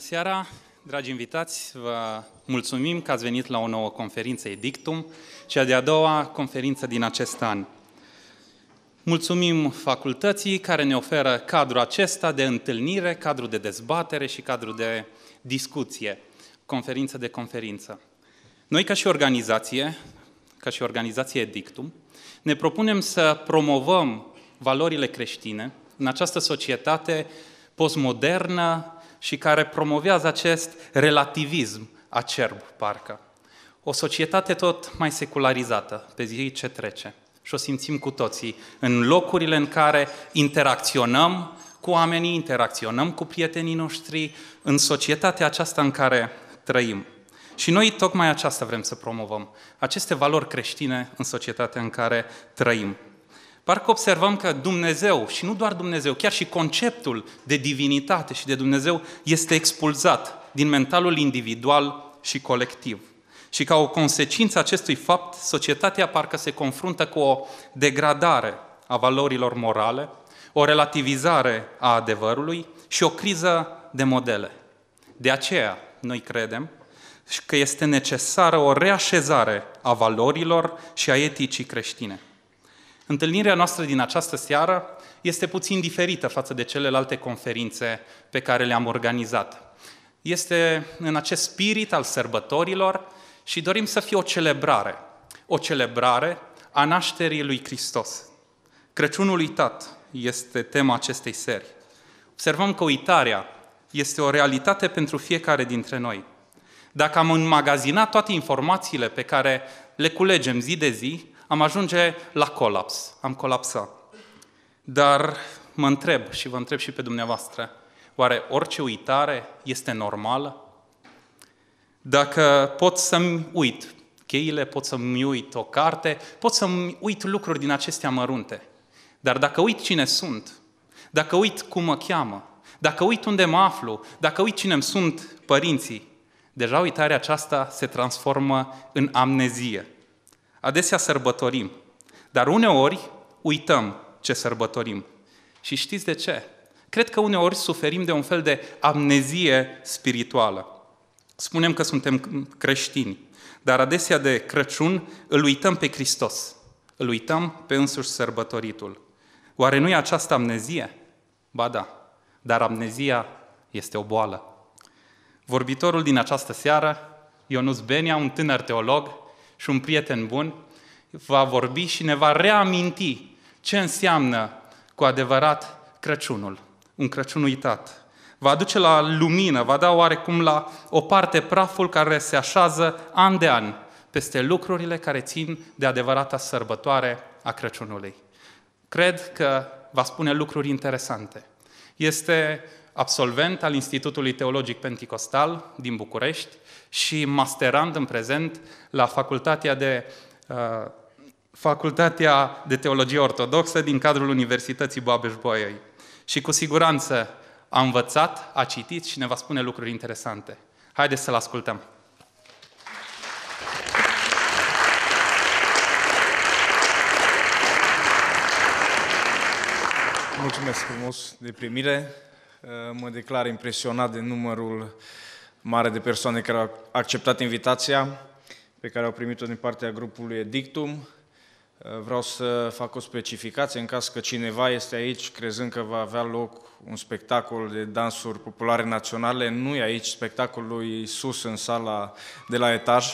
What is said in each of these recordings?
seara, dragi invitați, vă mulțumim că ați venit la o nouă conferință Edictum, cea de-a doua conferință din acest an. Mulțumim facultății care ne oferă cadrul acesta de întâlnire, cadru de dezbatere și cadru de discuție, conferință de conferință. Noi ca și organizație, ca și organizație Edictum, ne propunem să promovăm valorile creștine în această societate postmodernă, și care promovează acest relativism acerb, parcă. O societate tot mai secularizată pe zi ce trece. Și o simțim cu toții în locurile în care interacționăm cu oamenii, interacționăm cu prietenii noștri, în societatea aceasta în care trăim. Și noi tocmai aceasta vrem să promovăm, aceste valori creștine în societatea în care trăim. Parcă observăm că Dumnezeu, și nu doar Dumnezeu, chiar și conceptul de divinitate și de Dumnezeu este expulzat din mentalul individual și colectiv. Și ca o consecință acestui fapt, societatea parcă se confruntă cu o degradare a valorilor morale, o relativizare a adevărului și o criză de modele. De aceea, noi credem că este necesară o reașezare a valorilor și a eticii creștine. Întâlnirea noastră din această seară este puțin diferită față de celelalte conferințe pe care le-am organizat. Este în acest spirit al sărbătorilor și dorim să fie o celebrare, o celebrare a nașterii lui Hristos. Crăciunul uitat este tema acestei seri. Observăm că uitarea este o realitate pentru fiecare dintre noi. Dacă am înmagazinat toate informațiile pe care le culegem zi de zi, am ajunge la colaps, am colapsat. Dar mă întreb și vă întreb și pe dumneavoastră, oare orice uitare este normală? Dacă pot să-mi uit cheile, pot să-mi uit o carte, pot să-mi uit lucruri din acestea mărunte. Dar dacă uit cine sunt, dacă uit cum mă cheamă, dacă uit unde mă aflu, dacă uit cine sunt părinții, deja uitarea aceasta se transformă în amnezie. Adesea sărbătorim, dar uneori uităm ce sărbătorim. Și știți de ce? Cred că uneori suferim de un fel de amnezie spirituală. Spunem că suntem creștini, dar adesea de Crăciun îl uităm pe Hristos, îl uităm pe însuși sărbătoritul. Oare nu e această amnezie? Ba da, dar amnezia este o boală. Vorbitorul din această seară, Ionuț Benia, un tânăr teolog, și un prieten bun va vorbi și ne va reaminti ce înseamnă cu adevărat Crăciunul, un Crăciun uitat. Va aduce la lumină, va da oarecum la o parte praful care se așează an de an peste lucrurile care țin de adevărata sărbătoare a Crăciunului. Cred că va spune lucruri interesante. Este absolvent al Institutului Teologic Pentecostal din București și masterand în prezent la Facultatea de, uh, Facultatea de Teologie Ortodoxă din cadrul Universității babes bolyai Și cu siguranță a învățat, a citit și ne va spune lucruri interesante. Haideți să-l ascultăm! Mulțumesc frumos de primire. Uh, mă declar impresionat de numărul mare de persoane care au acceptat invitația pe care au primit-o din partea grupului Edictum. Vreau să fac o specificație în caz că cineva este aici crezând că va avea loc un spectacol de dansuri populare naționale. Nu e aici spectacolul Sus în sala de la etaj.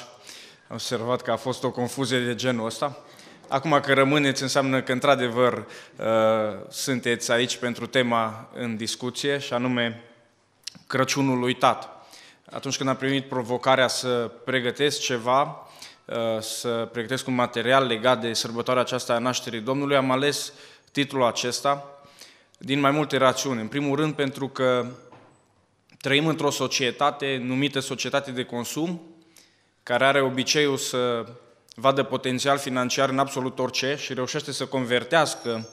Am observat că a fost o confuzie de genul ăsta. Acum că rămâneți, înseamnă că, într-adevăr, uh, sunteți aici pentru tema în discuție, și anume Crăciunul uitat atunci când am primit provocarea să pregătesc ceva, uh, să pregătesc un material legat de sărbătoarea aceasta a nașterii Domnului, am ales titlul acesta din mai multe rațiuni. În primul rând pentru că trăim într-o societate numită societate de consum, care are obiceiul să vadă potențial financiar în absolut orice și reușește să convertească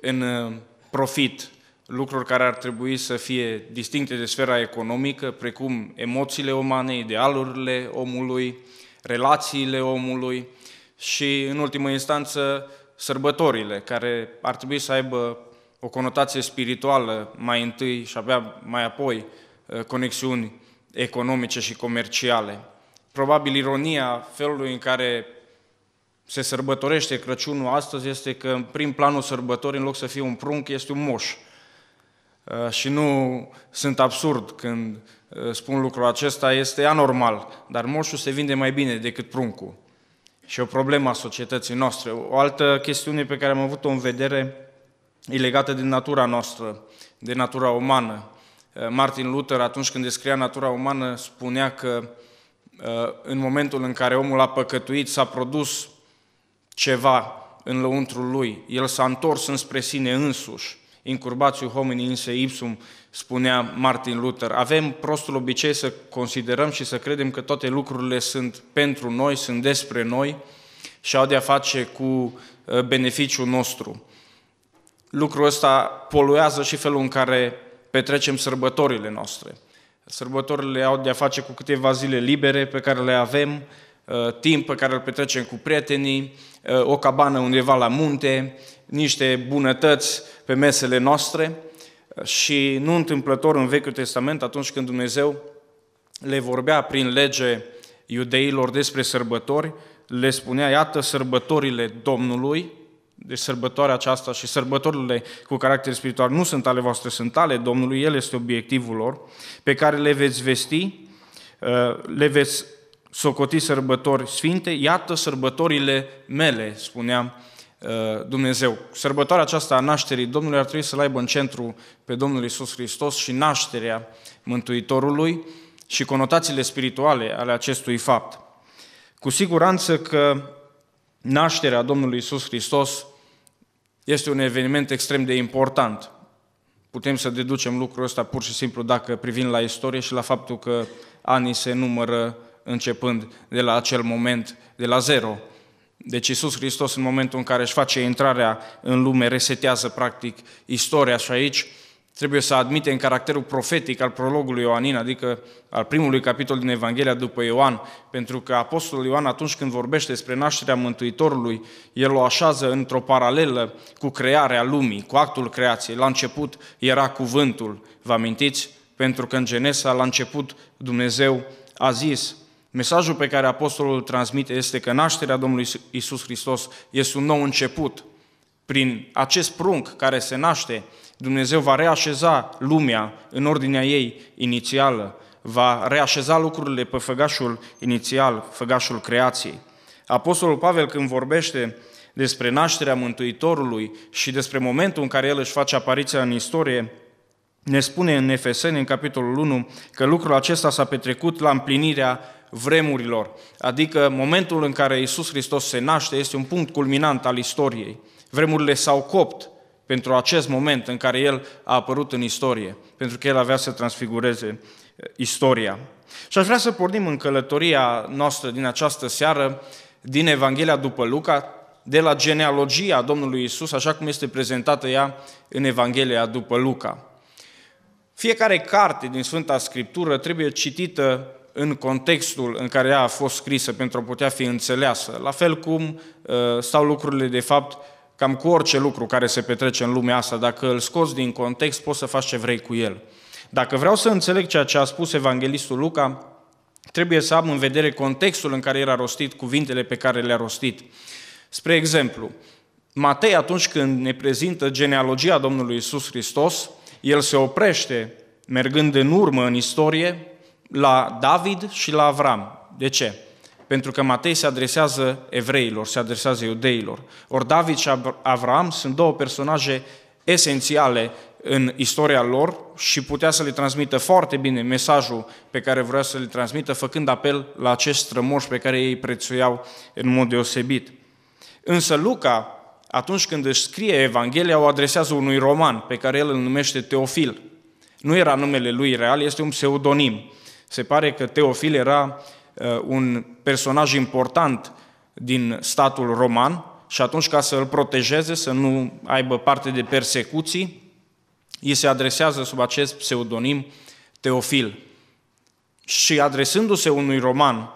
în uh, profit lucruri care ar trebui să fie distincte de sfera economică, precum emoțiile umane, idealurile omului, relațiile omului și, în ultimă instanță, sărbătorile, care ar trebui să aibă o conotație spirituală mai întâi și abia mai apoi uh, conexiuni economice și comerciale. Probabil ironia felului în care se sărbătorește Crăciunul astăzi este că în prim planul sărbătorii, în loc să fie un prunc, este un moș. Uh, și nu sunt absurd când uh, spun lucrul acesta, este anormal, dar moșul se vinde mai bine decât pruncul. Și o problemă a societății noastre. O altă chestiune pe care am avut-o în vedere e legată de natura noastră, de natura umană. Uh, Martin Luther, atunci când descria natura umană, spunea că în momentul în care omul a păcătuit, s-a produs ceva în lăuntrul lui. El s-a întors înspre sine însuși homini in se ipsum, spunea Martin Luther. Avem prostul obicei să considerăm și să credem că toate lucrurile sunt pentru noi, sunt despre noi și au de-a face cu uh, beneficiul nostru. Lucrul ăsta poluează și felul în care petrecem sărbătorile noastre. Sărbătorile au de-a face cu câteva zile libere pe care le avem, uh, timp pe care îl petrecem cu prietenii, uh, o cabană undeva la munte, niște bunătăți pe mesele noastre uh, și nu întâmplător în Vechiul Testament, atunci când Dumnezeu le vorbea prin lege iudeilor despre sărbători, le spunea, iată sărbătorile Domnului, deci sărbătoarea aceasta și sărbătorile cu caracter spiritual nu sunt ale voastre, sunt ale Domnului, El este obiectivul lor, pe care le veți vesti, uh, le veți socoti sărbători sfinte, iată sărbătorile mele, spuneam Uh, Dumnezeu. Sărbătoarea aceasta a nașterii Domnului ar trebui să-L aibă în centru pe Domnul Isus Hristos și nașterea Mântuitorului și conotațiile spirituale ale acestui fapt. Cu siguranță că nașterea Domnului Isus Hristos este un eveniment extrem de important. Putem să deducem lucrul ăsta pur și simplu dacă privim la istorie și la faptul că anii se numără începând de la acel moment, de la zero. Deci Iisus Hristos în momentul în care își face intrarea în lume, resetează practic istoria și aici trebuie să admitem caracterul profetic al prologului Ioanin, adică al primului capitol din Evanghelia după Ioan, pentru că Apostolul Ioan atunci când vorbește despre nașterea Mântuitorului, el o așează într-o paralelă cu crearea lumii, cu actul creației. La început era cuvântul, vă amintiți? Pentru că în Genesa, la început, Dumnezeu a zis, Mesajul pe care apostolul îl transmite este că nașterea Domnului Isus Hristos este un nou început. Prin acest prunc care se naște, Dumnezeu va reașeza lumea în ordinea ei inițială, va reașeza lucrurile pe făgașul inițial, făgașul creației. Apostolul Pavel când vorbește despre nașterea Mântuitorului și despre momentul în care el își face apariția în istorie, ne spune în Efeseni, în capitolul 1, că lucrul acesta s-a petrecut la împlinirea vremurilor. Adică momentul în care Isus Hristos se naște este un punct culminant al istoriei. Vremurile s-au copt pentru acest moment în care El a apărut în istorie, pentru că El avea să transfigureze eh, istoria. Și aș vrea să pornim în călătoria noastră din această seară, din Evanghelia după Luca, de la genealogia Domnului Isus, așa cum este prezentată ea în Evanghelia după Luca. Fiecare carte din Sfânta Scriptură trebuie citită în contextul în care ea a fost scrisă pentru a putea fi înțeleasă. La fel cum uh, stau lucrurile, de fapt, cam cu orice lucru care se petrece în lumea asta, dacă îl scoți din context, poți să faci ce vrei cu el. Dacă vreau să înțeleg ceea ce a spus evanghelistul Luca, trebuie să am în vedere contextul în care era rostit cuvintele pe care le-a rostit. Spre exemplu, Matei atunci când ne prezintă genealogia Domnului Isus Hristos, el se oprește mergând în urmă în istorie la David și la Avram. De ce? Pentru că Matei se adresează evreilor, se adresează iudeilor. Ori David și Avram sunt două personaje esențiale în istoria lor și putea să le transmită foarte bine mesajul pe care vrea să le transmită, făcând apel la acest strămoș pe care ei prețuiau în mod deosebit. Însă Luca, atunci când își scrie Evanghelia, o adresează unui roman pe care el îl numește Teofil. Nu era numele lui real, este un pseudonim. Se pare că Teofil era uh, un personaj important din statul roman și atunci ca să îl protejeze, să nu aibă parte de persecuții, îi se adresează sub acest pseudonim Teofil. Și adresându-se unui roman,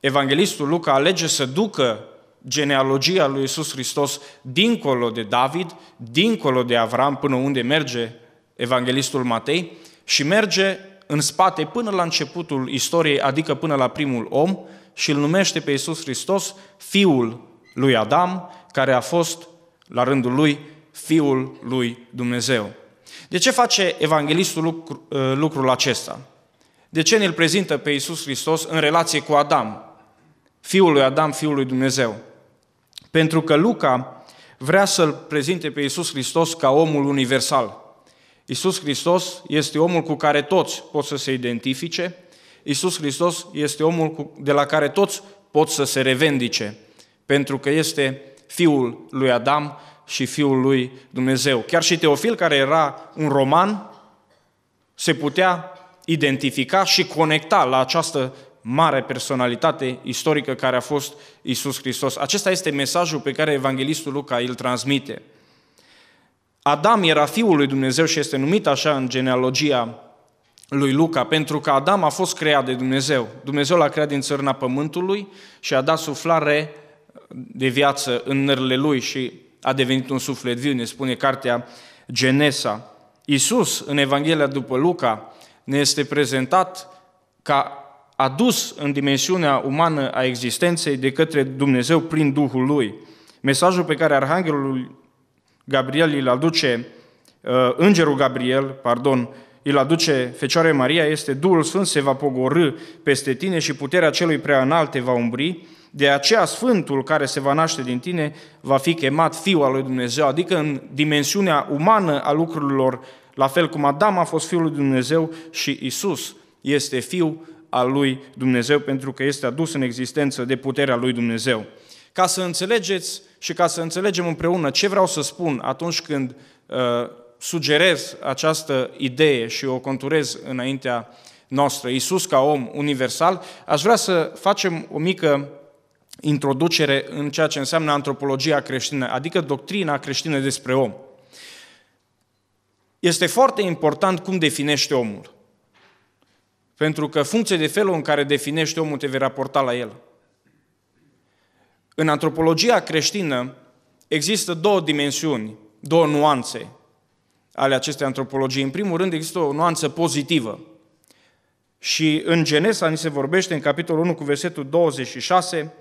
evanghelistul Luca alege să ducă genealogia lui Isus Hristos dincolo de David, dincolo de Avram, până unde merge evanghelistul Matei, și merge în spate până la începutul istoriei, adică până la primul om, și îl numește pe Iisus Hristos fiul lui Adam, care a fost, la rândul lui, fiul lui Dumnezeu. De ce face evanghelistul lucr- ă, lucrul acesta? De ce ne-l prezintă pe Iisus Hristos în relație cu Adam, fiul lui Adam, fiul lui Dumnezeu? Pentru că Luca vrea să-l prezinte pe Iisus Hristos ca omul universal – Isus Hristos este omul cu care toți pot să se identifice, Isus Hristos este omul de la care toți pot să se revendice, pentru că este fiul lui Adam și fiul lui Dumnezeu. Chiar și Teofil, care era un roman, se putea identifica și conecta la această mare personalitate istorică care a fost Isus Hristos. Acesta este mesajul pe care evanghelistul Luca îl transmite. Adam era fiul lui Dumnezeu și este numit așa în genealogia lui Luca, pentru că Adam a fost creat de Dumnezeu. Dumnezeu l-a creat din țărna pământului și a dat suflare de viață în nările lui și a devenit un suflet viu, ne spune cartea Genesa. Iisus, în Evanghelia după Luca, ne este prezentat ca adus în dimensiunea umană a existenței de către Dumnezeu prin Duhul Lui. Mesajul pe care Arhanghelul Gabriel îl aduce, uh, îngerul Gabriel, pardon, îl aduce Fecioare Maria, este Duhul Sfânt se va pogorâ peste tine și puterea celui prea înalt te va umbri, de aceea Sfântul care se va naște din tine va fi chemat Fiul al lui Dumnezeu, adică în dimensiunea umană a lucrurilor, la fel cum Adam a fost Fiul lui Dumnezeu și Isus este Fiul al lui Dumnezeu pentru că este adus în existență de puterea lui Dumnezeu. Ca să înțelegeți și ca să înțelegem împreună ce vreau să spun atunci când uh, sugerez această idee și o conturez înaintea noastră, Iisus ca om universal, aș vrea să facem o mică introducere în ceea ce înseamnă antropologia creștină, adică doctrina creștină despre om. Este foarte important cum definește omul. Pentru că funcție de felul în care definește omul te vei raporta la el. În antropologia creștină există două dimensiuni, două nuanțe ale acestei antropologii. În primul rând există o nuanță pozitivă. Și în Genesa ni se vorbește în capitolul 1 cu versetul 26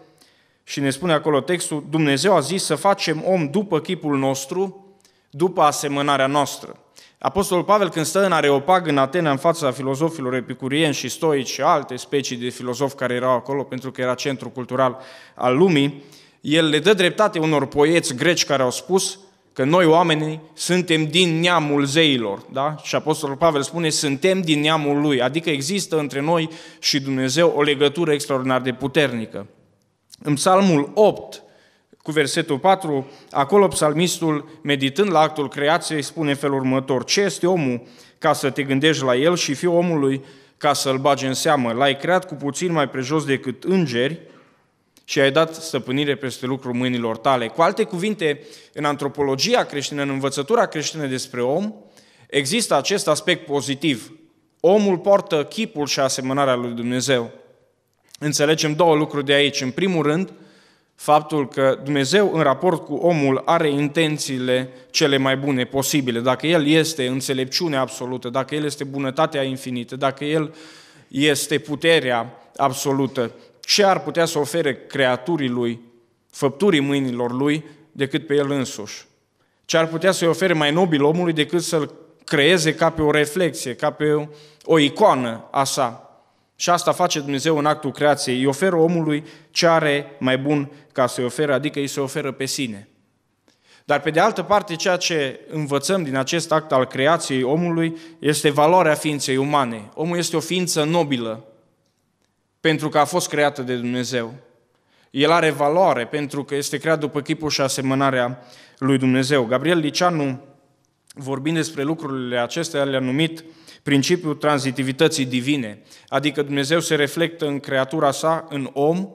și ne spune acolo textul, Dumnezeu a zis să facem om după chipul nostru, după asemănarea noastră. Apostolul Pavel, când stă în Areopag, în Atena, în fața filozofilor epicurieni și stoici și alte specii de filozofi care erau acolo, pentru că era centru cultural al lumii, el le dă dreptate unor poieți greci care au spus că noi oamenii suntem din neamul zeilor. Da? Și Apostolul Pavel spune, suntem din neamul lui, adică există între noi și Dumnezeu o legătură extraordinar de puternică. În Psalmul 8, cu versetul 4, acolo psalmistul, meditând la actul creației, spune felul următor, ce este omul ca să te gândești la el și fiul omului ca să-l bagi în seamă? L-ai creat cu puțin mai prejos decât îngeri și ai dat stăpânire peste lucrul mâinilor tale. Cu alte cuvinte, în antropologia creștină, în învățătura creștină despre om, există acest aspect pozitiv. Omul poartă chipul și asemănarea lui Dumnezeu. Înțelegem două lucruri de aici. În primul rând, faptul că Dumnezeu în raport cu omul are intențiile cele mai bune posibile. Dacă El este înțelepciune absolută, dacă El este bunătatea infinită, dacă El este puterea absolută, ce ar putea să ofere creaturii Lui, făpturii mâinilor Lui, decât pe El însuși? Ce ar putea să-i ofere mai nobil omului decât să-l creeze ca pe o reflexie, ca pe o icoană a sa? Și asta face Dumnezeu în actul creației. Îi oferă omului ce are mai bun ca să-i ofere, adică îi se oferă pe sine. Dar pe de altă parte, ceea ce învățăm din acest act al creației omului este valoarea ființei umane. Omul este o ființă nobilă pentru că a fost creată de Dumnezeu. El are valoare pentru că este creat după chipul și asemănarea lui Dumnezeu. Gabriel Liceanu, vorbind despre lucrurile acestea, le-a numit uh, principiul tranzitivității divine, adică Dumnezeu se reflectă în creatura sa, în om,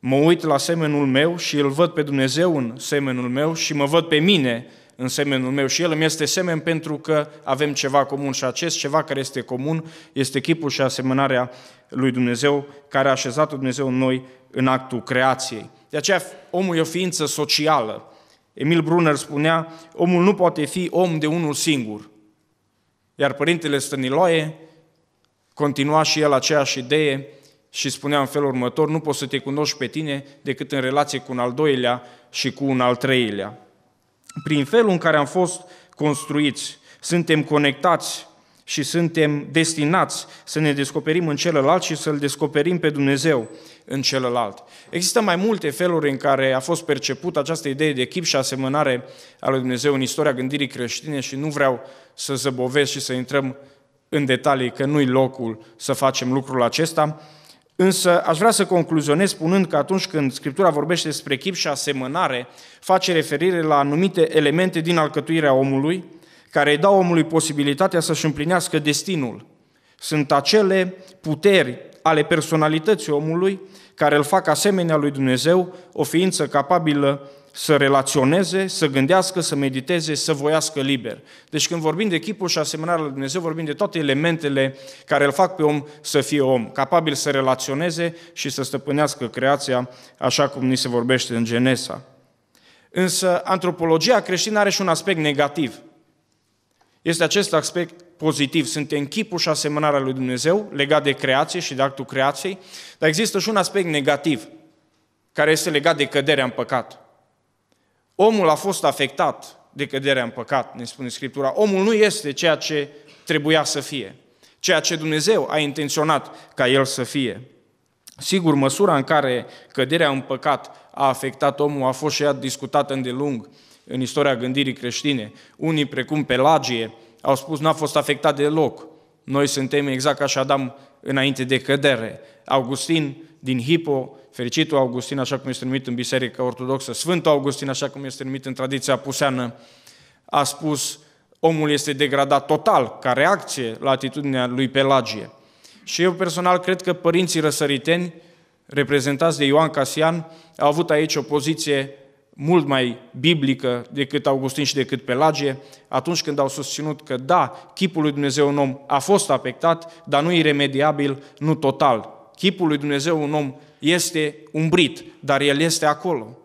mă uit la semenul meu și îl văd pe Dumnezeu în semenul meu și mă văd pe mine în semenul meu și el îmi este semen pentru că avem ceva comun și acest ceva care este comun este chipul și asemănarea lui Dumnezeu care a așezat Dumnezeu în noi în actul creației. De aceea omul e o ființă socială. Emil Brunner spunea, omul nu poate fi om de unul singur. Iar părintele Stăniloae continua și el aceeași idee și spunea în felul următor, nu poți să te cunoști pe tine decât în relație cu un al doilea și cu un al treilea. Prin felul în care am fost construiți, suntem conectați și suntem destinați să ne descoperim în celălalt și să-L descoperim pe Dumnezeu în celălalt. Există mai multe feluri în care a fost percepută această idee de chip și asemănare a lui Dumnezeu în istoria gândirii creștine și nu vreau să zăbovesc și să intrăm în detalii, că nu-i locul să facem lucrul acesta, Însă aș vrea să concluzionez spunând că atunci când Scriptura vorbește despre chip și asemănare, face referire la anumite elemente din alcătuirea omului, care îi dau omului posibilitatea să-și împlinească destinul. Sunt acele puteri ale personalității omului care îl fac asemenea lui Dumnezeu, o ființă capabilă să relaționeze, să gândească, să mediteze, să voiască liber. Deci când vorbim de chipul și asemănarea lui Dumnezeu, vorbim de toate elementele care îl fac pe om să fie om, capabil să relaționeze și să stăpânească creația, așa cum ni se vorbește în Genesa. Însă antropologia creștină are și un aspect negativ – este acest aspect pozitiv. Suntem chipul și asemănarea lui Dumnezeu legat de creație și de actul creației, dar există și un aspect negativ care este legat de căderea în păcat. Omul a fost afectat de căderea în păcat, ne spune Scriptura. Omul nu este ceea ce trebuia să fie, ceea ce Dumnezeu a intenționat ca el să fie. Sigur, măsura în care căderea în păcat a afectat omul a fost și ea discutată îndelung în istoria gândirii creștine. Unii, precum Pelagie, au spus n-a fost afectat deloc. Noi suntem exact ca și Adam înainte de cădere. Augustin din Hipo, fericitul Augustin, așa cum este numit în Biserica Ortodoxă, Sfântul Augustin, așa cum este numit în tradiția puseană, a spus omul este degradat total ca reacție la atitudinea lui Pelagie. Și eu personal cred că părinții răsăriteni, reprezentați de Ioan Casian, au avut aici o poziție mult mai biblică decât Augustin și decât Pelagie, atunci când au susținut că da, chipul lui Dumnezeu un om a fost afectat, dar nu iremediabil, nu total. Chipul lui Dumnezeu un om este umbrit, dar el este acolo.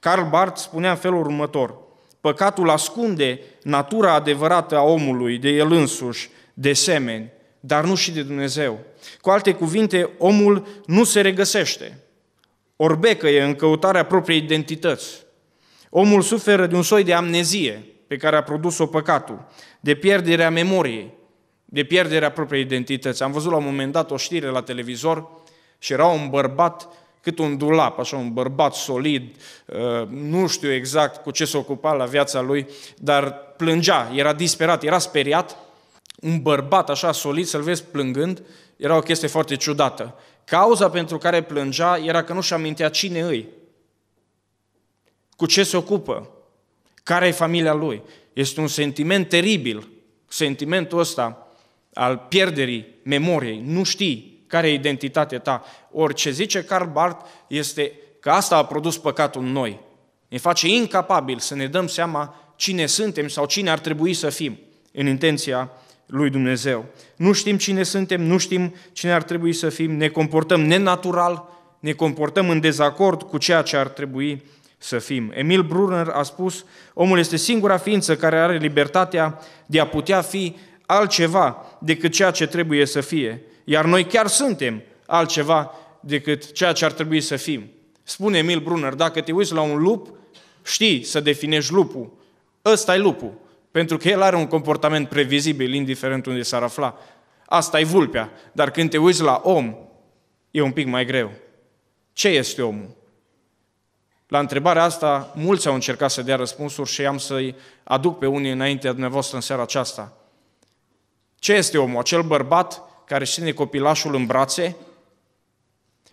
Karl Barth spunea în felul următor, păcatul ascunde natura adevărată a omului, de el însuși, de semeni, dar nu și de Dumnezeu. Cu alte cuvinte, omul nu se regăsește e în căutarea propriei identități. Omul suferă de un soi de amnezie pe care a produs-o păcatul, de pierderea memoriei, de pierderea propriei identități. Am văzut la un moment dat o știre la televizor și era un bărbat cât un dulap, așa un bărbat solid, uh, nu știu exact cu ce se ocupa la viața lui, dar plângea, era disperat, era speriat. Un bărbat așa solid, să-l vezi plângând, era o chestie foarte ciudată. Cauza pentru care plângea era că nu-și amintea cine îi, cu ce se ocupă, care e familia lui. Este un sentiment teribil, sentimentul ăsta al pierderii memoriei. Nu știi care e identitatea ta. Orice zice Karl Barth este că asta a produs păcatul în noi. Ne face incapabil să ne dăm seama cine suntem sau cine ar trebui să fim în intenția lui Dumnezeu. Nu știm cine suntem, nu știm cine ar trebui să fim, ne comportăm nenatural, ne comportăm în dezacord cu ceea ce ar trebui să fim. Emil Brunner a spus, omul este singura ființă care are libertatea de a putea fi altceva decât ceea ce trebuie să fie. Iar noi chiar suntem altceva decât ceea ce ar trebui să fim. Spune Emil Brunner, dacă te uiți la un lup, știi să definești lupul. Ăsta e lupul. Pentru că el are un comportament previzibil, indiferent unde s-ar afla. Asta e vulpea. Dar când te uiți la om, e un pic mai greu. Ce este omul? La întrebarea asta, mulți au încercat să dea răspunsuri și am să-i aduc pe unii înaintea dumneavoastră în seara aceasta. Ce este omul? Acel bărbat care ține copilașul în brațe?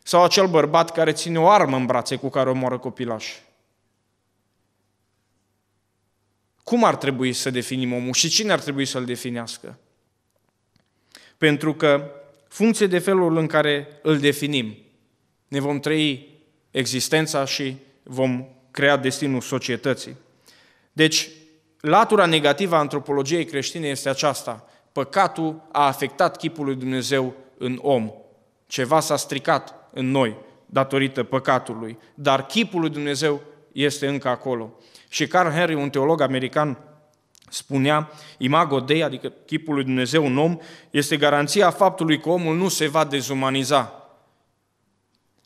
Sau acel bărbat care ține o armă în brațe cu care omoară copilașul? Cum ar trebui să definim omul și cine ar trebui să-l definească? Pentru că, funcție de felul în care îl definim, ne vom trăi existența și vom crea destinul societății. Deci, latura negativă a antropologiei creștine este aceasta. Păcatul a afectat chipul lui Dumnezeu în om. Ceva s-a stricat în noi datorită păcatului, dar chipul lui Dumnezeu este încă acolo. Și Carl Henry, un teolog american, spunea, imago Dei, adică chipul lui Dumnezeu în om, este garanția faptului că omul nu se va dezumaniza.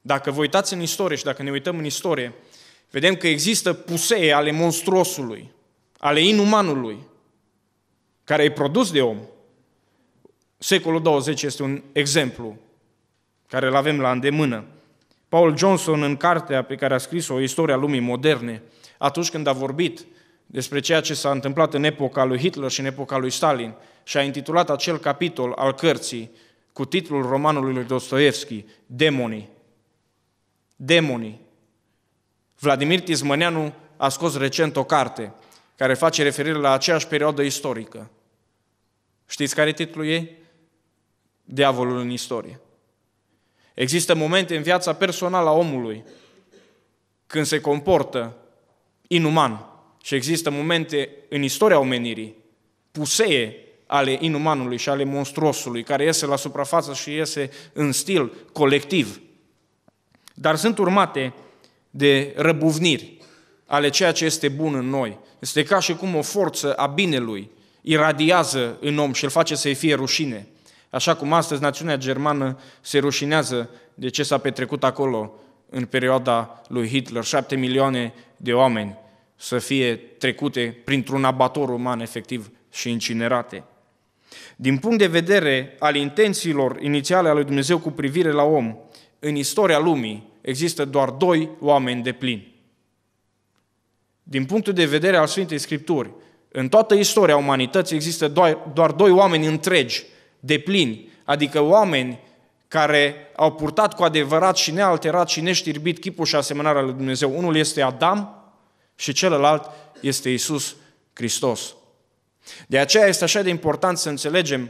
Dacă vă uitați în istorie și dacă ne uităm în istorie, vedem că există pusee ale monstruosului, ale inumanului, care e produs de om. Secolul 20 este un exemplu care îl avem la îndemână. Paul Johnson, în cartea pe care a scris-o, Istoria lumii moderne, atunci când a vorbit despre ceea ce s-a întâmplat în epoca lui Hitler și în epoca lui Stalin și a intitulat acel capitol al cărții cu titlul romanului lui Dostoevski, Demonii. Demonii. Vladimir Tizmăneanu a scos recent o carte care face referire la aceeași perioadă istorică. Știți care e titlul ei? Diavolul în istorie. Există momente în viața personală a omului când se comportă inuman. Și există momente în istoria omenirii, pusee ale inumanului și ale monstruosului, care iese la suprafață și iese în stil colectiv. Dar sunt urmate de răbuvniri ale ceea ce este bun în noi. Este ca și cum o forță a binelui iradiază în om și îl face să-i fie rușine. Așa cum astăzi națiunea germană se rușinează de ce s-a petrecut acolo în perioada lui Hitler, șapte milioane de oameni să fie trecute printr-un abator uman efectiv și incinerate. Din punct de vedere al intențiilor inițiale ale lui Dumnezeu cu privire la om, în istoria lumii există doar doi oameni de plin. Din punctul de vedere al Sfintei Scripturi, în toată istoria umanității există doar, doar doi oameni întregi, de plini, adică oameni care au purtat cu adevărat și nealterat și neștirbit chipul și asemănarea lui Dumnezeu. Unul este Adam și celălalt este Isus Hristos. De aceea este așa de important să înțelegem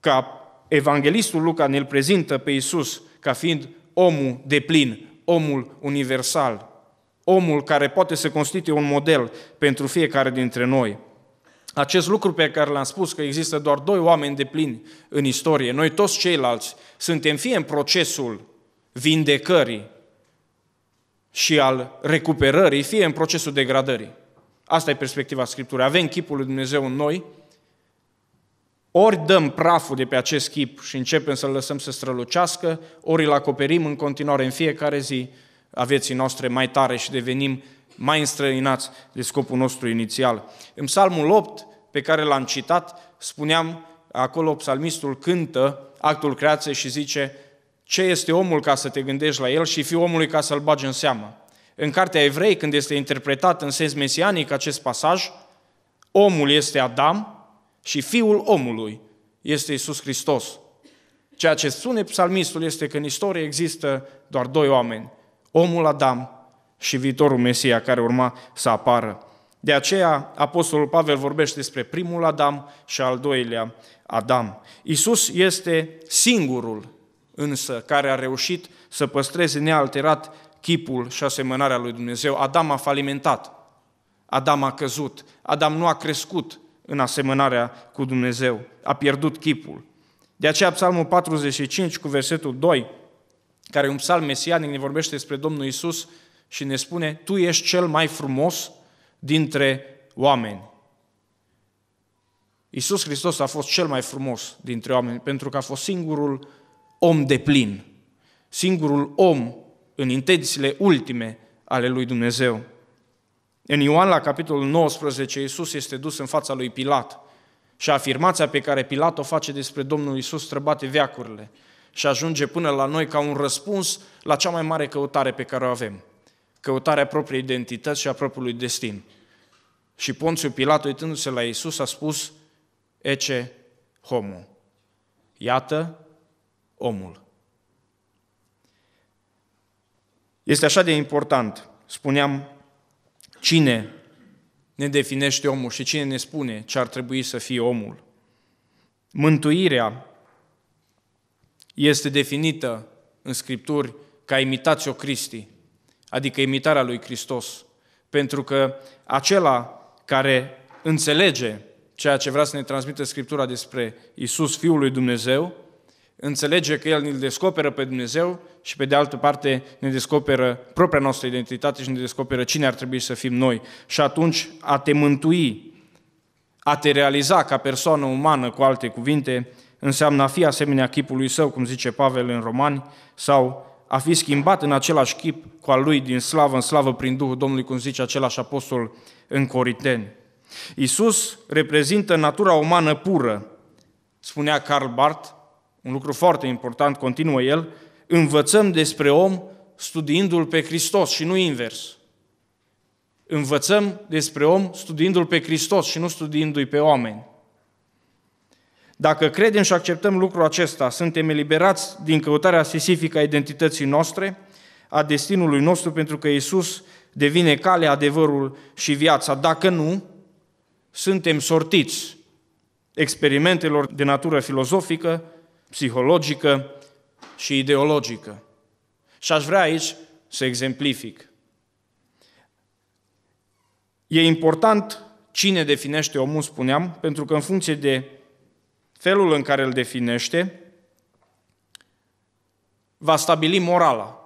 că evanghelistul Luca ne-l prezintă pe Isus ca fiind omul de plin, omul universal, omul care poate să constituie un model pentru fiecare dintre noi. Acest lucru pe care l-am spus, că există doar doi oameni de plin în istorie, noi toți ceilalți suntem fie în procesul vindecării și al recuperării, fie în procesul degradării. Asta e perspectiva Scripturii. Avem chipul lui Dumnezeu în noi, ori dăm praful de pe acest chip și începem să-l lăsăm să strălucească, ori îl acoperim în continuare în fiecare zi a vieții noastre mai tare și devenim mai înstrăinați de scopul nostru inițial. În Psalmul 8, pe care l-am citat, spuneam, acolo psalmistul cântă actul creației și zice ce este omul ca să te gândești la el și fi omului ca să-l bagi în seamă. În cartea Evrei, când este interpretat în sens mesianic acest pasaj, omul este Adam și fiul omului este Isus Hristos. Ceea ce spune psalmistul este că în istorie există doar doi oameni, omul Adam și viitorul Mesia care urma să apară. De aceea, Apostolul Pavel vorbește despre primul Adam și al doilea Adam. Isus este singurul însă care a reușit să păstreze nealterat chipul și asemănarea lui Dumnezeu. Adam a falimentat, Adam a căzut, Adam nu a crescut în asemănarea cu Dumnezeu, a pierdut chipul. De aceea Psalmul 45 cu versetul 2, care e un psalm mesianic, ne vorbește despre Domnul Isus, și ne spune, tu ești cel mai frumos dintre oameni. Iisus Hristos a fost cel mai frumos dintre oameni pentru că a fost singurul om de plin, singurul om în intențiile ultime ale lui Dumnezeu. În Ioan, la capitolul 19, Iisus este dus în fața lui Pilat și afirmația pe care Pilat o face despre Domnul Iisus străbate veacurile și ajunge până la noi ca un răspuns la cea mai mare căutare pe care o avem, căutarea propriei identități și a propriului destin. Și Ponțiu Pilat, uitându-se la Iisus, a spus, Ece homo, iată omul. Este așa de important, spuneam, cine ne definește omul și cine ne spune ce ar trebui să fie omul. Mântuirea este definită în Scripturi ca imitațio Cristi adică imitarea lui Hristos, pentru că acela care înțelege ceea ce vrea să ne transmită Scriptura despre Isus, Fiul lui Dumnezeu, înțelege că El ne descoperă pe Dumnezeu și pe de altă parte ne descoperă propria noastră identitate și ne descoperă cine ar trebui să fim noi. Și atunci a te mântui, a te realiza ca persoană umană, cu alte cuvinte, înseamnă a fi asemenea chipului său, cum zice Pavel în Romani, sau a fi schimbat în același chip cu al lui din slavă în slavă prin Duhul Domnului, cum zice același apostol în Coriten. Iisus reprezintă natura umană pură, spunea Karl Barth, un lucru foarte important, continuă el, învățăm despre om studiindu-l pe Hristos și nu invers. Învățăm despre om studiindu-l pe Hristos și nu studiindu-i pe oameni. Dacă credem și acceptăm lucrul acesta, suntem eliberați din căutarea sisifică a identității noastre, a destinului nostru, pentru că Isus devine calea, adevărul și viața. Dacă nu, suntem sortiți experimentelor de natură filozofică, psihologică și ideologică. Și aș vrea aici să exemplific. E important cine definește omul, spuneam, pentru că în funcție de felul în care îl definește, va stabili morala.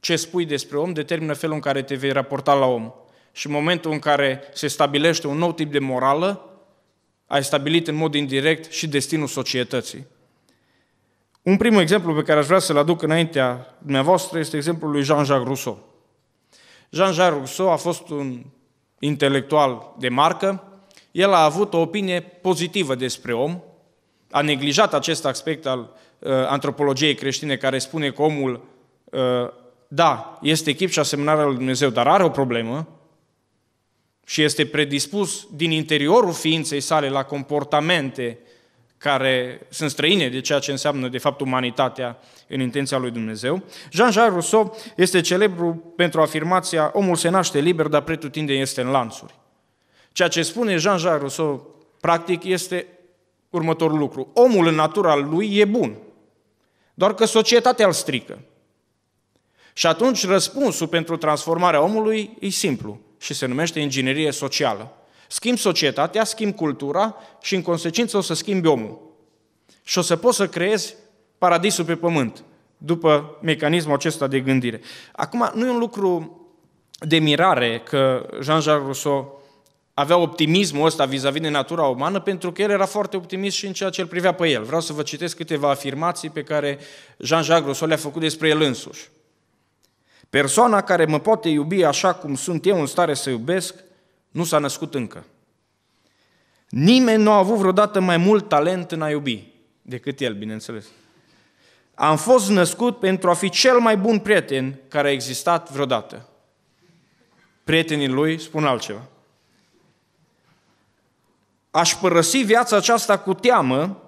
Ce spui despre om determină felul în care te vei raporta la om. Și în momentul în care se stabilește un nou tip de morală, ai stabilit în mod indirect și destinul societății. Un primul exemplu pe care aș vrea să-l aduc înaintea dumneavoastră este exemplul lui Jean-Jacques Rousseau. Jean-Jacques Rousseau a fost un intelectual de marcă, el a avut o opinie pozitivă despre om, a neglijat acest aspect al uh, antropologiei creștine care spune că omul, uh, da, este chip și asemănarea lui Dumnezeu, dar are o problemă și este predispus din interiorul ființei sale la comportamente care sunt străine de ceea ce înseamnă, de fapt, umanitatea în intenția lui Dumnezeu. Jean-Jacques Rousseau este celebru pentru afirmația omul se naște liber, dar pretutinde este în lanțuri. Ceea ce spune Jean-Jacques Rousseau, practic, este următorul lucru. Omul în natura lui e bun, doar că societatea îl strică. Și atunci răspunsul pentru transformarea omului e simplu și se numește inginerie socială. Schimb societatea, schimb cultura și în consecință o să schimbi omul. Și o să poți să creezi paradisul pe pământ după mecanismul acesta de gândire. Acum, nu e un lucru de mirare că Jean-Jacques Rousseau avea optimismul ăsta vis-a-vis de natura umană, pentru că el era foarte optimist și în ceea ce îl privea pe el. Vreau să vă citesc câteva afirmații pe care Jean-Jacques Rousseau le-a făcut despre el însuși. Persoana care mă poate iubi așa cum sunt eu în stare să iubesc, nu s-a născut încă. Nimeni nu a avut vreodată mai mult talent în a iubi decât el, bineînțeles. Am fost născut pentru a fi cel mai bun prieten care a existat vreodată. Prietenii lui spun altceva. Aș părăsi viața aceasta cu teamă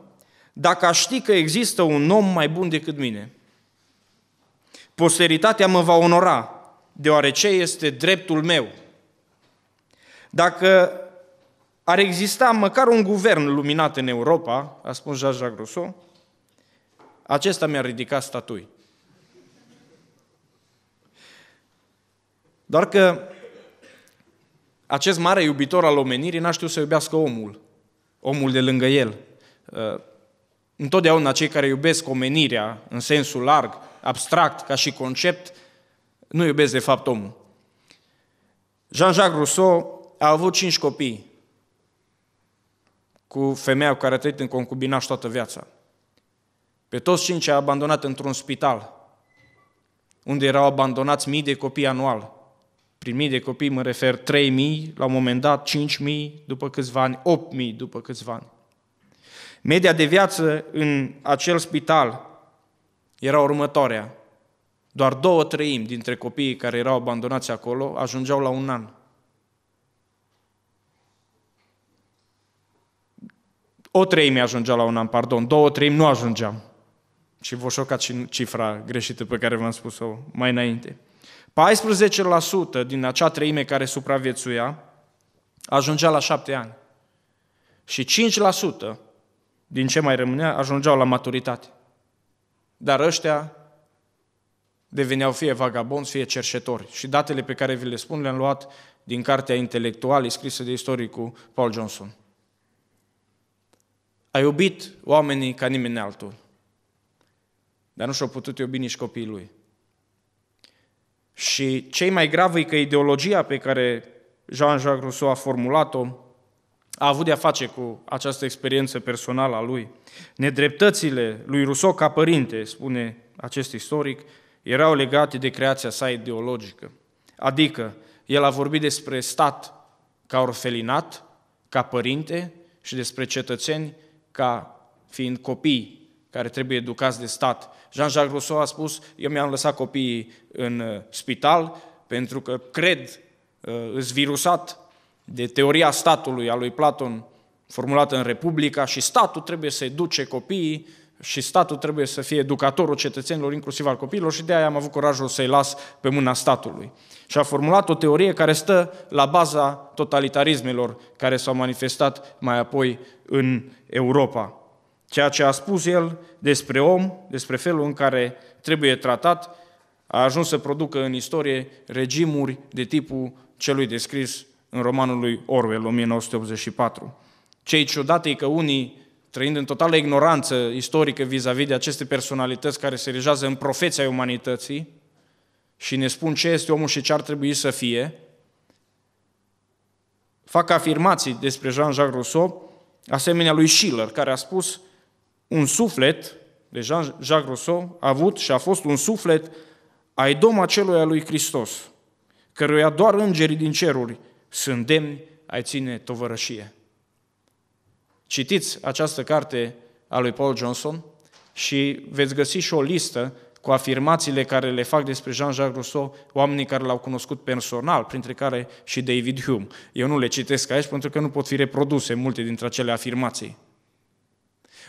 dacă aș ști că există un om mai bun decât mine. Posteritatea mă va onora, deoarece este dreptul meu. Dacă ar exista măcar un guvern luminat în Europa, a spus Jean-Jacques Rousseau, acesta mi-ar ridica statui. Doar că acest mare iubitor al omenirii n-a știut să iubească omul, omul de lângă el. Uh, întotdeauna cei care iubesc omenirea în sensul larg, abstract, ca și concept, nu iubesc de fapt omul. Jean-Jacques Rousseau a avut cinci copii cu femeia cu care a trăit în concubinaș toată viața. Pe toți cinci a abandonat într-un spital, unde erau abandonați mii de copii anual. Prin mii de copii mă refer 3.000, la un moment dat 5.000, după câțiva ani 8.000, după câțiva ani. Media de viață în acel spital era următoarea. Doar două treimi dintre copiii care erau abandonați acolo ajungeau la un an. O treime ajungea la un an, pardon, două treimi nu ajungeam. Și vă șoca cifra greșită pe care v-am spus-o mai înainte. 14% din acea treime care supraviețuia ajungea la șapte ani. Și 5% din ce mai rămânea ajungeau la maturitate. Dar ăștia deveneau fie vagabonți, fie cerșetori. Și datele pe care vi le spun le-am luat din cartea intelectuală scrisă de istoricul Paul Johnson. A iubit oamenii ca nimeni altul, dar nu și-au putut iubi nici copiii lui. Și cei mai grav e că ideologia pe care Jean-Jacques Rousseau a formulat-o a avut de-a face cu această experiență personală a lui. Nedreptățile lui Rousseau ca părinte, spune acest istoric, erau legate de creația sa ideologică. Adică, el a vorbit despre stat ca orfelinat, ca părinte și despre cetățeni ca fiind copii care trebuie educați de stat. Jean-Jacques Rousseau a spus, eu mi-am lăsat copiii în uh, spital pentru că cred, uh, îs virusat de teoria statului a lui Platon formulată în Republica și statul trebuie să educe copiii și statul trebuie să fie educatorul cetățenilor, inclusiv al copiilor, și de aia am avut curajul să-i las pe mâna statului. Și a formulat o teorie care stă la baza totalitarismelor care s-au manifestat mai apoi în Europa. Ceea ce a spus el despre om, despre felul în care trebuie tratat, a ajuns să producă în istorie regimuri de tipul celui descris în romanul lui Orwell, 1984. Cei ciudate că unii, trăind în totală ignoranță istorică vis-a-vis de aceste personalități care se rejează în profeția umanității și ne spun ce este omul și ce ar trebui să fie, fac afirmații despre Jean-Jacques Rousseau, asemenea lui Schiller, care a spus – un suflet, de jean Jacques Rousseau a avut și a fost un suflet ai dom acelui a lui Hristos, căruia doar îngerii din ceruri sunt demni ai ține tovărășie. Citiți această carte a lui Paul Johnson și veți găsi și o listă cu afirmațiile care le fac despre Jean-Jacques Rousseau oamenii care l-au cunoscut personal, printre care și David Hume. Eu nu le citesc aici pentru că nu pot fi reproduse multe dintre acele afirmații.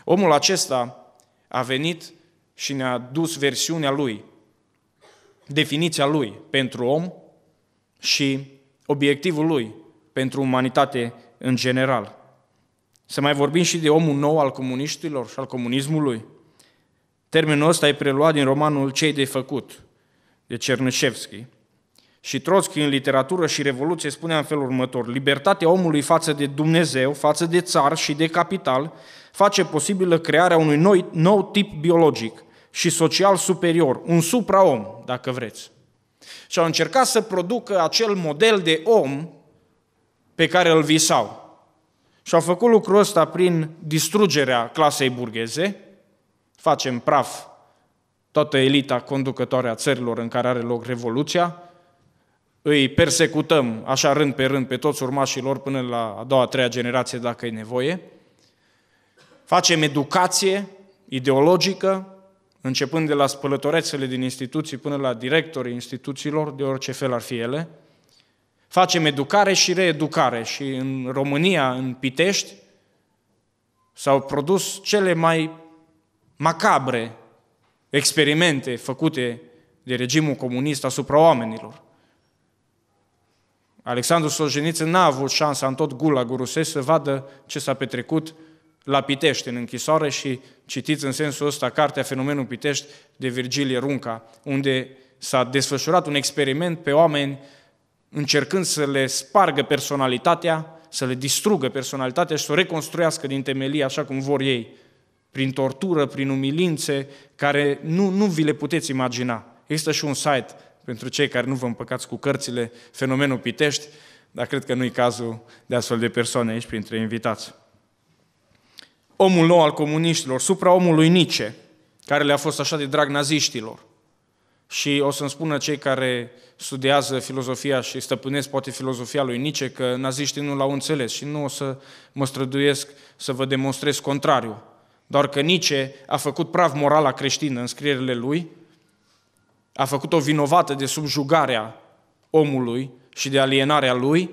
Omul acesta a venit și ne-a dus versiunea lui, definiția lui pentru om și obiectivul lui pentru umanitate în general. Să mai vorbim și de omul nou al comuniștilor și al comunismului. Termenul ăsta e preluat din romanul Cei de făcut, de Cernășevski. Și Trotsky în literatură și revoluție spunea în felul următor, libertatea omului față de Dumnezeu, față de țar și de capital, face posibilă crearea unui noi, nou tip biologic și social superior, un supraom, dacă vreți. Și au încercat să producă acel model de om pe care îl visau. Și au făcut lucrul ăsta prin distrugerea clasei burgheze, facem praf toată elita conducătoare a țărilor în care are loc Revoluția, îi persecutăm așa rând pe rând pe toți urmașii lor până la a doua, a treia generație dacă e nevoie, Facem educație ideologică, începând de la spălătorețele din instituții până la directorii instituțiilor, de orice fel ar fi ele. Facem educare și reeducare și în România, în Pitești, s-au produs cele mai macabre experimente făcute de regimul comunist asupra oamenilor. Alexandru Solzhenitsyn n-a avut șansa în tot gulagul rusesc să vadă ce s-a petrecut la Pitești, în închisoare și citiți în sensul ăsta cartea Fenomenul Pitești de Virgilie Runca, unde s-a desfășurat un experiment pe oameni încercând să le spargă personalitatea, să le distrugă personalitatea și să o reconstruiască din temelie așa cum vor ei, prin tortură, prin umilințe, care nu, nu vi le puteți imagina. Există și un site pentru cei care nu vă împăcați cu cărțile, fenomenul Pitești, dar cred că nu-i cazul de astfel de persoane aici printre invitați omul nou al comuniștilor, supra lui Nice, care le-a fost așa de drag naziștilor. Și o să-mi spună cei care studiază filozofia și stăpânesc poate filozofia lui Nice că naziștii nu l-au înțeles și nu o să mă străduiesc să vă demonstrez contrariu. Doar că Nice a făcut praf morala creștină în scrierile lui, a făcut-o vinovată de subjugarea omului și de alienarea lui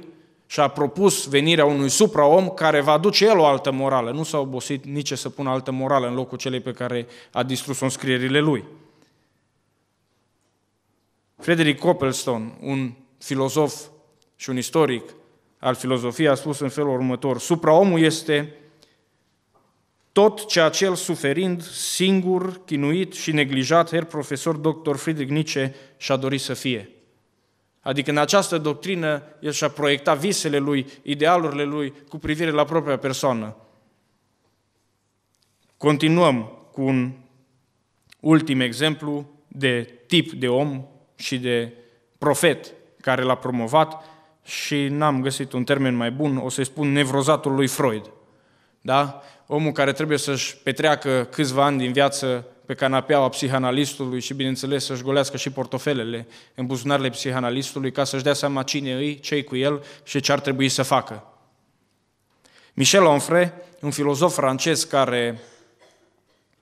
și a propus venirea unui supraom care va aduce el o altă morală. Nu s-a obosit nici să pună altă morală în locul celei pe care a distrus-o în scrierile lui. Frederick Coppelstone, un filozof și un istoric al filozofiei, a spus în felul următor, supraomul este tot ceea ce el suferind, singur, chinuit și neglijat, her profesor dr. Friedrich Nietzsche și-a dorit să fie – Adică în această doctrină el și-a proiectat visele lui, idealurile lui cu privire la propria persoană. Continuăm cu un ultim exemplu de tip de om și de profet care l-a promovat și n-am găsit un termen mai bun, o să-i spun nevrozatul lui Freud. Da? Omul care trebuie să-și petreacă câțiva ani din viață pe canapeaua psihanalistului și, bineînțeles, să-și golească și portofelele în buzunarele psihanalistului ca să-și dea seama cine îi, cei cu el și ce ar trebui să facă. Michel Onfray, un filozof francez care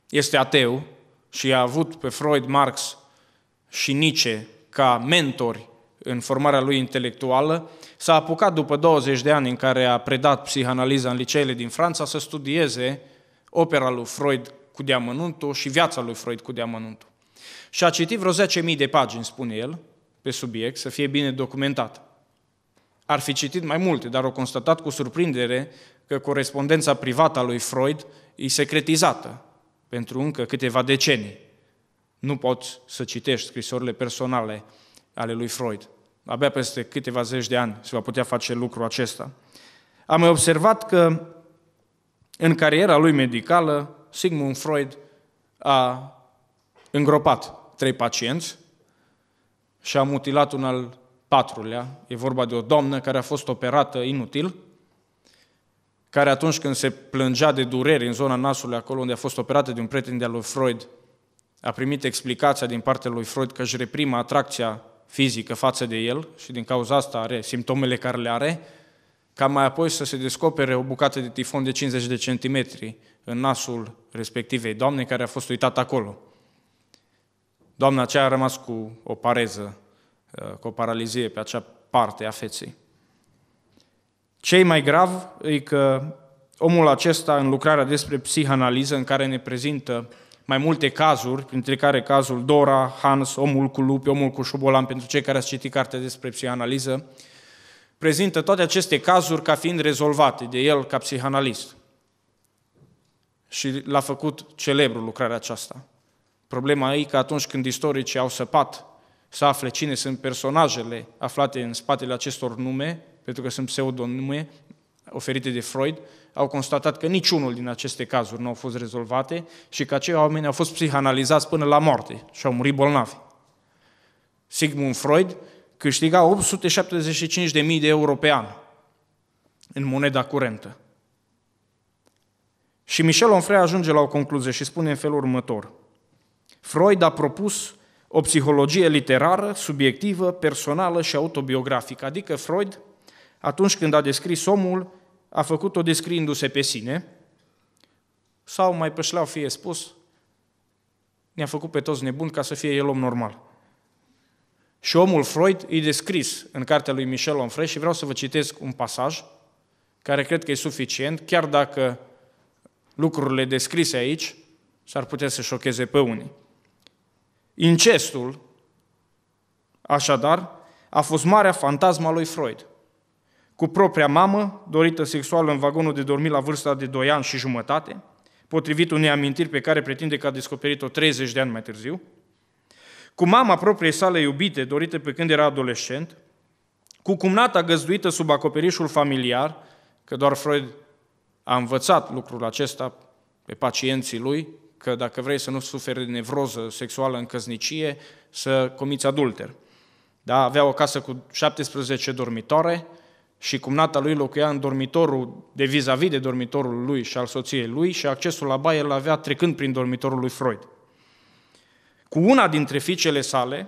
este ateu și a avut pe Freud, Marx și Nietzsche ca mentori în formarea lui intelectuală, s-a apucat după 20 de ani în care a predat psihanaliza în liceele din Franța să studieze opera lui Freud cu deamănuntul și viața lui Freud cu deamănuntul. Și a citit vreo 10.000 de pagini, spune el, pe subiect, să fie bine documentat. Ar fi citit mai multe, dar au constatat cu surprindere că corespondența privată a lui Freud e secretizată pentru încă câteva decenii. Nu poți să citești scrisorile personale ale lui Freud. Abia peste câteva zeci de ani se va putea face lucrul acesta. Am observat că în cariera lui medicală Sigmund Freud a îngropat trei pacienți și a mutilat un al patrulea. E vorba de o doamnă care a fost operată inutil, care atunci când se plângea de dureri în zona nasului, acolo unde a fost operată de un prieten de-al lui Freud, a primit explicația din partea lui Freud că își reprimă atracția fizică față de el și din cauza asta are simptomele care le are, ca mai apoi să se descopere o bucată de tifon de 50 de centimetri în nasul respectivei doamne care a fost uitată acolo. Doamna aceea a rămas cu o pareză, uh, cu o paralizie pe acea parte a feței. Cei mai grav e că omul acesta, în lucrarea despre psihanaliză, în care ne prezintă mai multe cazuri, printre care cazul Dora, Hans, Omul cu lupi, Omul cu șobolan, pentru cei care ați citit cartea despre psihanaliză, uh, prezintă toate aceste cazuri ca fiind rezolvate de el ca psihanalist. Și l-a făcut celebru lucrarea aceasta. Problema e că atunci când istoricii au săpat să afle cine sunt personajele aflate în spatele acestor nume, pentru că sunt pseudonume oferite de Freud, au constatat că niciunul din aceste cazuri nu au fost rezolvate și că acei oameni au fost psihanalizați până la moarte și au murit bolnavi. Sigmund Freud câștiga 875.000 de euro pe an în moneda curentă. Și Michel Onfray ajunge la o concluzie și spune în felul următor. Freud a propus o psihologie literară, subiectivă, personală și autobiografică. Adică Freud, atunci când a descris omul, a făcut-o descriindu-se pe sine, sau mai pășleau fie spus, ne-a făcut pe toți nebuni ca să fie el om normal. Și omul Freud e descris în cartea lui Michel Onfray și vreau să vă citesc un pasaj care cred că e suficient, chiar dacă lucrurile descrise aici s-ar putea să șocheze pe unii. Incestul, așadar, a fost marea fantasma lui Freud. Cu propria mamă, dorită sexual în vagonul de dormit la vârsta de 2 ani și jumătate, potrivit unei amintiri pe care pretinde că a descoperit-o 30 de ani mai târziu, cu mama propriei sale iubite, dorită pe când era adolescent, cu cumnata găzduită sub acoperișul familiar, că doar Freud a învățat lucrul acesta pe pacienții lui, că dacă vrei să nu suferi de nevroză sexuală în căznicie, să comiți adulter. Da, avea o casă cu 17 dormitoare și cumnata lui locuia în dormitorul de vis-a-vis de dormitorul lui și al soției lui și accesul la baie îl avea trecând prin dormitorul lui Freud cu una dintre fiicele sale,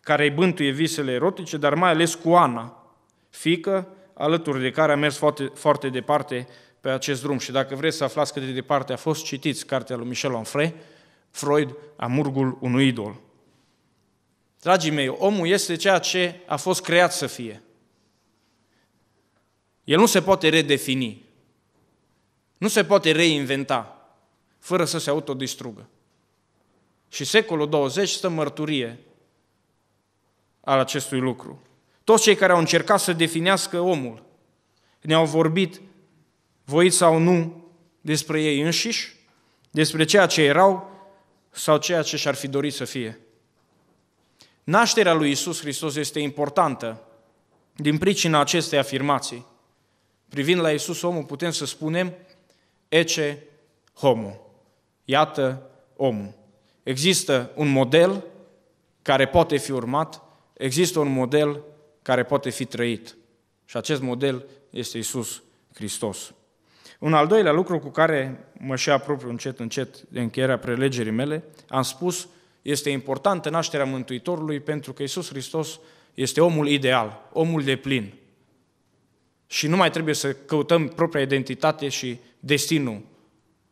care îi bântuie visele erotice, dar mai ales cu Ana, fică, alături de care a mers foarte, foarte departe pe acest drum. Și dacă vreți să aflați cât de departe a fost, citiți cartea lui Michel Onfray, Freud, Amurgul unui idol. Dragii mei, omul este ceea ce a fost creat să fie. El nu se poate redefini, nu se poate reinventa, fără să se autodistrugă. Și secolul 20 stă mărturie al acestui lucru. Toți cei care au încercat să definească omul ne-au vorbit, voit sau nu, despre ei înșiși, despre ceea ce erau sau ceea ce și-ar fi dorit să fie. Nașterea lui Isus Hristos este importantă din pricina acestei afirmații. Privind la Isus omul, putem să spunem ece homo. Iată omul. Există un model care poate fi urmat, există un model care poate fi trăit. Și acest model este Isus Hristos. Un al doilea lucru cu care mă și apropiu încet, încet de încheierea prelegerii mele, am spus, este importantă nașterea Mântuitorului pentru că Isus Hristos este omul ideal, omul de plin. Și nu mai trebuie să căutăm propria identitate și destinul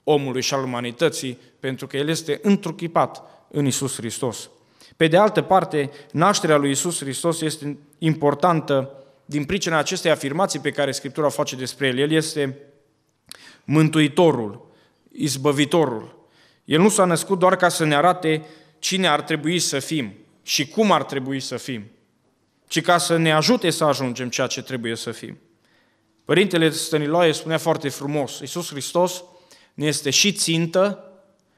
omului și al umanității, pentru că el este întruchipat în Isus Hristos. Pe de altă parte, nașterea lui Isus Hristos este importantă din pricina acestei afirmații pe care Scriptura o face despre el. El este Mântuitorul, Izbăvitorul. El nu s-a născut doar ca să ne arate cine ar trebui să fim și cum ar trebui să fim, ci ca să ne ajute să ajungem ceea ce trebuie să fim. Părintele Stăniloae spunea foarte frumos, Iisus Hristos ne este și țintă,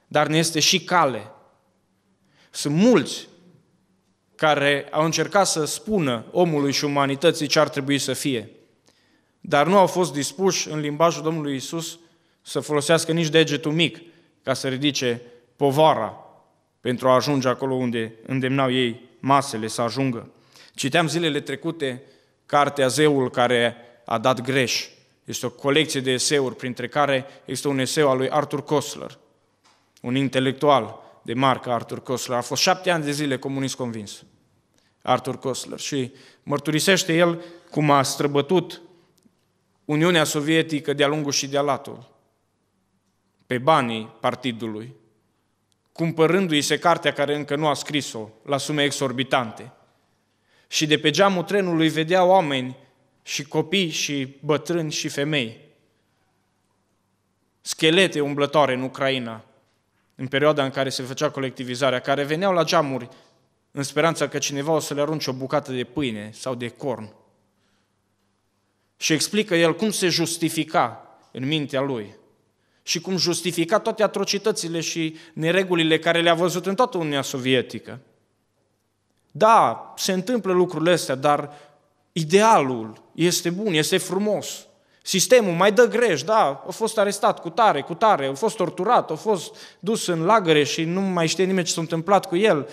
dar ne este și cale. Sunt mulți care au încercat să spună omului și umanității ce ar trebui să fie, dar nu au fost dispuși în limbajul Domnului Isus să folosească nici degetul mic ca să ridice povara pentru a ajunge acolo unde îndemnau ei masele să ajungă. Citeam zilele trecute cartea Zeul care a dat greș este o colecție de eseuri, printre care este un eseu al lui Arthur Kostler, un intelectual de marca Arthur Kostler, A fost șapte ani de zile comunist convins, Arthur Kostler, Și mărturisește el cum a străbătut Uniunea Sovietică de-a lungul și de-a latul, pe banii partidului, cumpărându-i se cartea care încă nu a scris-o, la sume exorbitante. Și de pe geamul trenului vedea oameni și copii și bătrâni și femei. Schelete umblătoare în Ucraina, în perioada în care se făcea colectivizarea, care veneau la geamuri în speranța că cineva o să le arunce o bucată de pâine sau de corn. Și explică el cum se justifica în mintea lui și cum justifica toate atrocitățile și neregulile care le-a văzut în toată Uniunea Sovietică. Da, se întâmplă lucrurile astea, dar Idealul este bun, este frumos. Sistemul mai dă greș, da, a fost arestat cu tare, cu tare, a fost torturat, a fost dus în lagăre și nu mai știe nimeni ce s-a întâmplat cu el.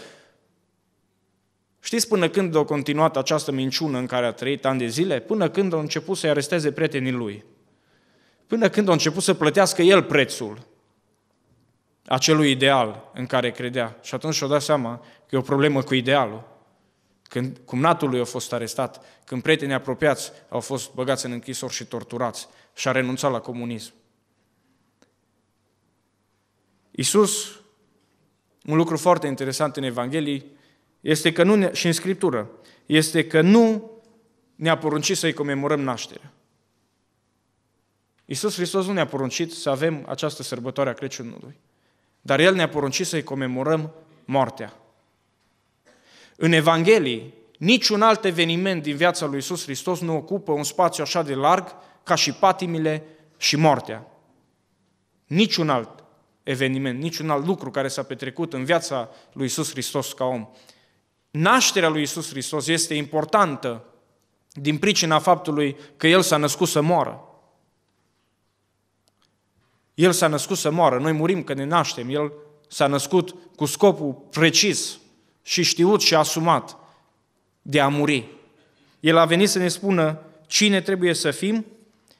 Știți până când a continuat această minciună în care a trăit ani de zile? Până când a început să-i aresteze prietenii lui. Până când a început să plătească el prețul acelui ideal în care credea. Și atunci și-a dat seama că e o problemă cu idealul când cumnatul lui a fost arestat, când prietenii apropiați au fost băgați în închisori și torturați și a renunțat la comunism. Iisus, un lucru foarte interesant în Evanghelie, este că nu ne, și în Scriptură, este că nu ne-a poruncit să-i comemorăm nașterea. Iisus Hristos nu ne-a poruncit să avem această sărbătoare a Crăciunului, dar El ne-a poruncit să-i comemorăm moartea. În Evanghelii, niciun alt eveniment din viața lui Isus Hristos nu ocupă un spațiu așa de larg ca și patimile și moartea. Niciun alt eveniment, niciun alt lucru care s-a petrecut în viața lui Isus Hristos ca om. Nașterea lui Isus Hristos este importantă din pricina faptului că El s-a născut să moară. El s-a născut să moară, noi murim când ne naștem, El s-a născut cu scopul precis și știut și asumat de a muri. El a venit să ne spună cine trebuie să fim,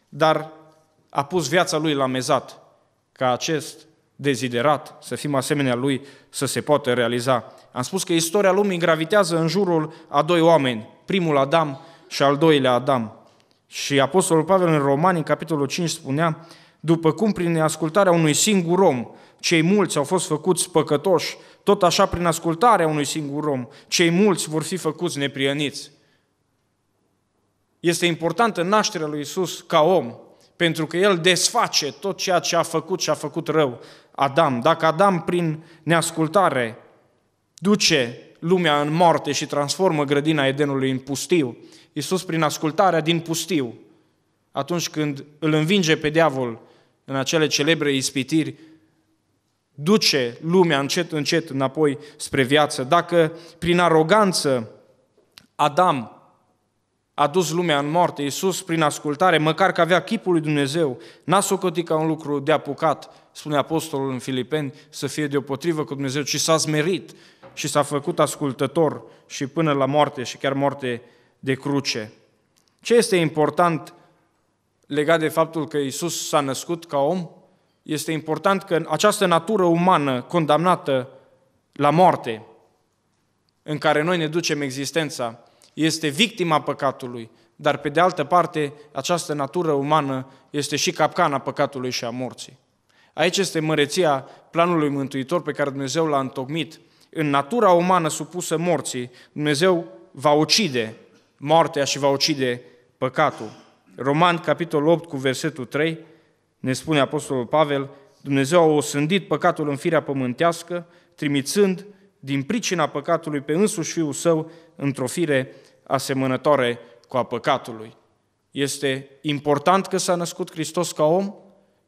dar a pus viața lui la mezat ca acest deziderat, să fim asemenea lui, să se poată realiza. Am spus că istoria lumii gravitează în jurul a doi oameni, primul Adam și al doilea Adam. Și Apostolul Pavel în Romani, în capitolul 5, spunea, după cum prin ascultarea unui singur om cei mulți au fost făcuți păcătoși, tot așa prin ascultarea unui singur om. Cei mulți vor fi făcuți neprieniți. Este importantă nașterea lui Isus ca om, pentru că El desface tot ceea ce a făcut și a făcut rău Adam. Dacă Adam prin neascultare duce lumea în moarte și transformă grădina Edenului în pustiu, Isus prin ascultarea din pustiu, atunci când îl învinge pe diavol în acele celebre ispitiri, duce lumea încet, încet înapoi spre viață. Dacă prin aroganță Adam a dus lumea în moarte, Iisus prin ascultare, măcar că avea chipul lui Dumnezeu, n-a socotit ca un lucru de apucat, spune apostolul în Filipeni, să fie deopotrivă cu Dumnezeu, ci s-a zmerit și s-a făcut ascultător și până la moarte și chiar moarte de cruce. Ce este important legat de faptul că Iisus s-a născut ca om? este important că această natură umană condamnată la moarte, în care noi ne ducem existența, este victima păcatului, dar pe de altă parte, această natură umană este și capcana păcatului și a morții. Aici este măreția planului mântuitor pe care Dumnezeu l-a întocmit. În natura umană supusă morții, Dumnezeu va ucide moartea și va ucide păcatul. Roman, capitolul 8, cu versetul 3, ne spune Apostolul Pavel, Dumnezeu a osândit păcatul în firea pământească, trimițând din pricina păcatului pe însuși Fiul Său într-o fire asemănătoare cu a păcatului. Este important că s-a născut Hristos ca om,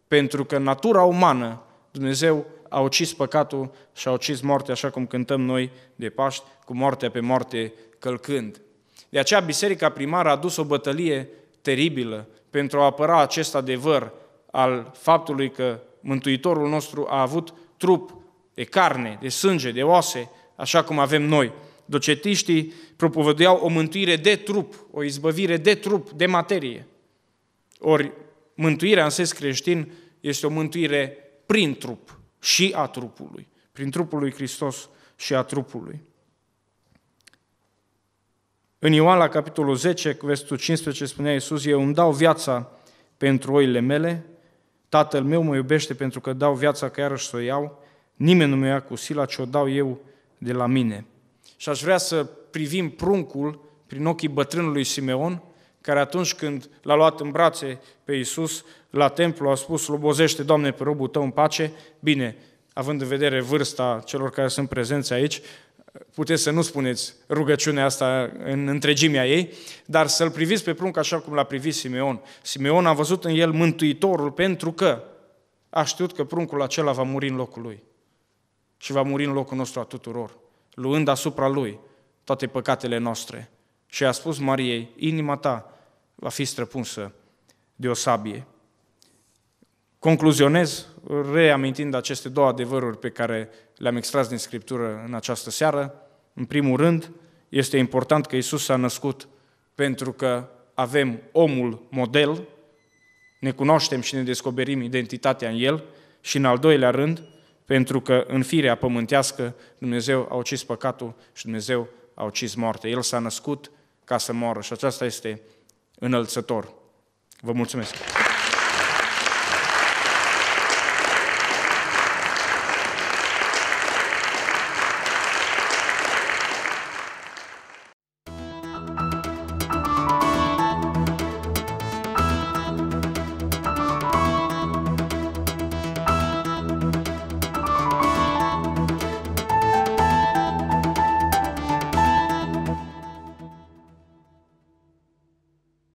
pentru că natura umană Dumnezeu a ucis păcatul și a ucis moartea, așa cum cântăm noi de Paști, cu moartea pe moarte călcând. De aceea biserica primară a dus o bătălie teribilă pentru a apăra acest adevăr al faptului că Mântuitorul nostru a avut trup de carne, de sânge, de oase, așa cum avem noi. Docetiștii propovăduiau o mântuire de trup, o izbăvire de trup, de materie. Ori mântuirea în sens creștin este o mântuire prin trup și a trupului, prin trupul lui Hristos și a trupului. În Ioan, la capitolul 10, cu versetul 15, spunea Iisus, Eu îmi dau viața pentru oile mele, Tatăl meu mă iubește pentru că dau viața că iarăși să o iau, nimeni nu mi-o ia cu sila, ci o dau eu de la mine. Și aș vrea să privim pruncul prin ochii bătrânului Simeon, care atunci când l-a luat în brațe pe Iisus la templu a spus, lobozește, Doamne, pe robul tău în pace, bine, având în vedere vârsta celor care sunt prezenți aici, puteți să nu spuneți rugăciunea asta în întregimea ei, dar să-l priviți pe prunc așa cum l-a privit Simeon. Simeon a văzut în el Mântuitorul pentru că a știut că pruncul acela va muri în locul lui și va muri în locul nostru a tuturor, luând asupra lui toate păcatele noastre. Și a spus Mariei, inima ta va fi străpunsă de o sabie. Concluzionez reamintind aceste două adevăruri pe care le-am extras din Scriptură în această seară. În primul rând, este important că Isus s-a născut pentru că avem omul model, ne cunoaștem și ne descoperim identitatea în el și în al doilea rând, pentru că în firea pământească Dumnezeu a ucis păcatul și Dumnezeu a ucis moartea. El s-a născut ca să moară și aceasta este înălțător. Vă mulțumesc!